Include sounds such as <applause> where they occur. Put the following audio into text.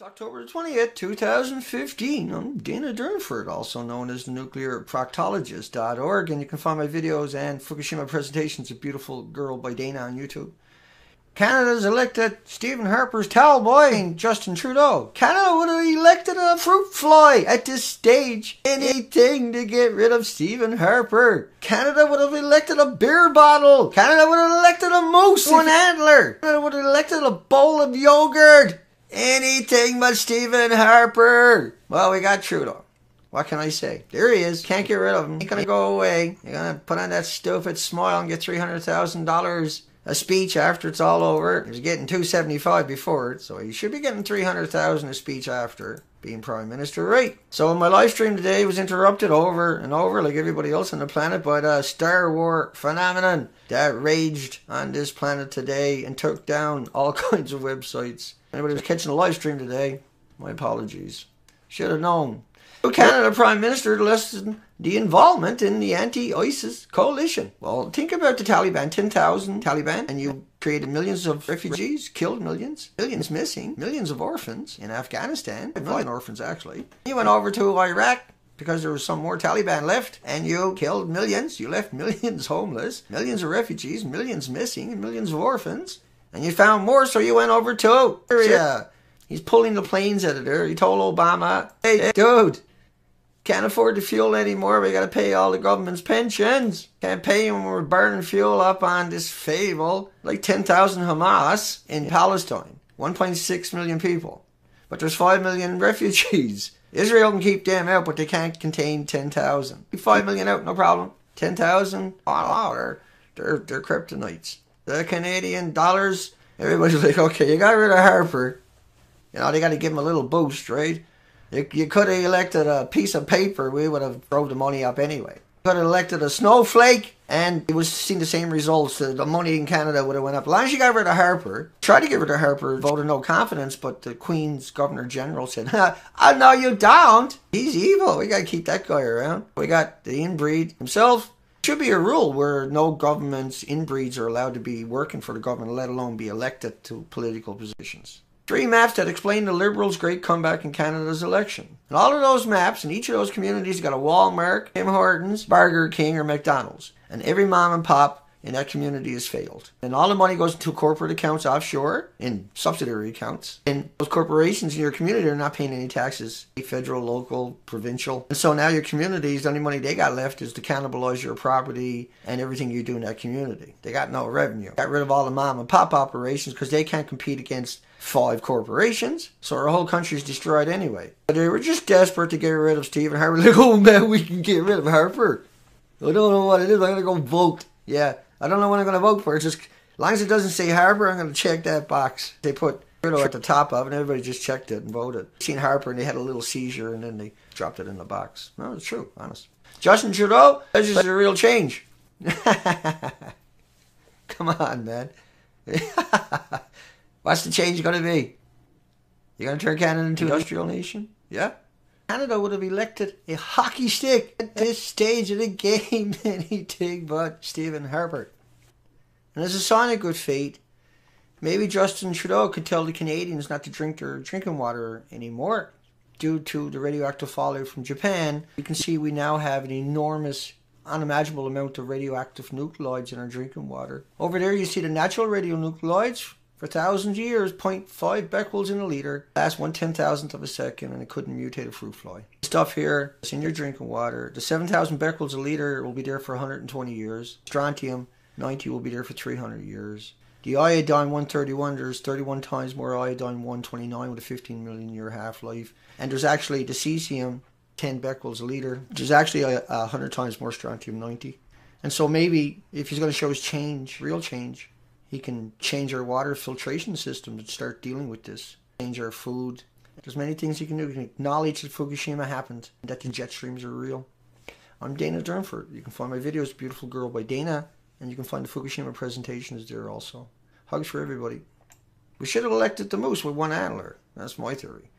It's October 20th, 2015. I'm Dana Durnford, also known as the nuclearproctologist.org, and you can find my videos and Fukushima presentations of Beautiful Girl by Dana on YouTube. Canada's elected Stephen Harper's towel boy and Justin Trudeau. Canada would have elected a fruit fly at this stage. Anything to get rid of Stephen Harper. Canada would have elected a beer bottle. Canada would have elected a moose one antler. Canada would have elected a bowl of yogurt anything but Stephen Harper. Well, we got Trudeau. What can I say? There he is. Can't get rid of him. He's gonna go away. You're gonna put on that stupid smile and get three hundred thousand dollars a speech after it's all over. He was getting two seventy five before it, so he should be getting three hundred thousand a speech after being prime minister, right? So my live stream today was interrupted over and over, like everybody else on the planet, by the Star War phenomenon that raged on this planet today and took down all <laughs> kinds of websites Anybody who's catching the live stream today, my apologies. Should have known. Canada Prime Minister to the involvement in the anti-ISIS coalition. Well, think about the Taliban, 10,000 Taliban, and you created millions of refugees, killed millions, millions missing, millions of orphans in Afghanistan, a million orphans actually. You went over to Iraq because there was some more Taliban left, and you killed millions, you left millions <laughs> homeless, millions of refugees, millions missing, millions of orphans. And you found more, so you went over to Syria. He's pulling the planes editor. He told Obama, hey, dude, can't afford the fuel anymore. We got to pay all the government's pensions. Can't pay when We're burning fuel up on this fable. Like 10,000 Hamas in Palestine. 1.6 million people. But there's 5 million refugees. <laughs> Israel can keep them out, but they can't contain 10,000. 5 million out, no problem. 10,000? Oh, they're, they're, they're kryptonites the Canadian dollars. Everybody's like, okay, you got rid of Harper. You know, they got to give him a little boost, right? You, you could have elected a piece of paper. We would have drove the money up anyway. Could have elected a snowflake, and it was seen the same results. The money in Canada would have went up. As long as you got rid of Harper, tried to get rid of Harper, voted no confidence, but the Queen's Governor General said, <laughs> "I no, you don't. He's evil. We got to keep that guy around. We got the inbreed himself, should be a rule where no government's inbreeds are allowed to be working for the government, let alone be elected to political positions. Three maps that explain the Liberals' great comeback in Canada's election. And all of those maps in each of those communities got a Walmart, Tim Hortons, Burger King, or McDonald's. And every mom and pop and that community has failed. And all the money goes into corporate accounts offshore and subsidiary accounts. And those corporations in your community are not paying any taxes, federal, local, provincial. And so now your communities, the only money they got left is to cannibalize your property and everything you do in that community. They got no revenue. Got rid of all the mom and pop operations because they can't compete against five corporations. So our whole country's destroyed anyway. But they were just desperate to get rid of Stephen Harper. <laughs> Like, oh man, we can get rid of Harper. I don't know what it is. I'm going to go vote. Yeah, I don't know when I'm going to vote for Just as long as it doesn't say Harper, I'm going to check that box. They put Trudeau at the top of it, and everybody just checked it and voted. Seen Harper, and they had a little seizure, and then they dropped it in the box. No, it's true, honest. Justin Trudeau, that's just a real change. <laughs> Come on, man. <laughs> What's the change going to be? You're going to turn Canada into an industrial nation? Yeah? Canada would have elected a hockey stick at this stage of the game <laughs> anything but Stephen Herbert. And as a sign of good fate, maybe Justin Trudeau could tell the Canadians not to drink their drinking water anymore due to the radioactive fallout from Japan. You can see we now have an enormous, unimaginable amount of radioactive nucleoids in our drinking water. Over there, you see the natural radionucleoids for a thousand years, 0.5 becquerels in a liter, last one ten thousandth of a second, and it couldn't mutate a fruit fly. Stuff here, it's in your drinking water. The 7,000 becquerels a liter will be there for 120 years. Strontium 90 will be there for 300 years. The iodine 131, there's 31 times more iodine 129 with a 15 million year half life. And there's actually the cesium 10 becquerels a liter, which is actually a, a 100 times more strontium 90. And so maybe if he's going to show us change, real change, he can change our water filtration system and start dealing with this. Change our food. There's many things you can do. You can acknowledge that Fukushima happened, that the jet streams are real. I'm Dana Durnford. You can find my videos, Beautiful Girl by Dana, and you can find the Fukushima presentations there also. Hugs for everybody. We should have elected the moose with one antler. That's my theory.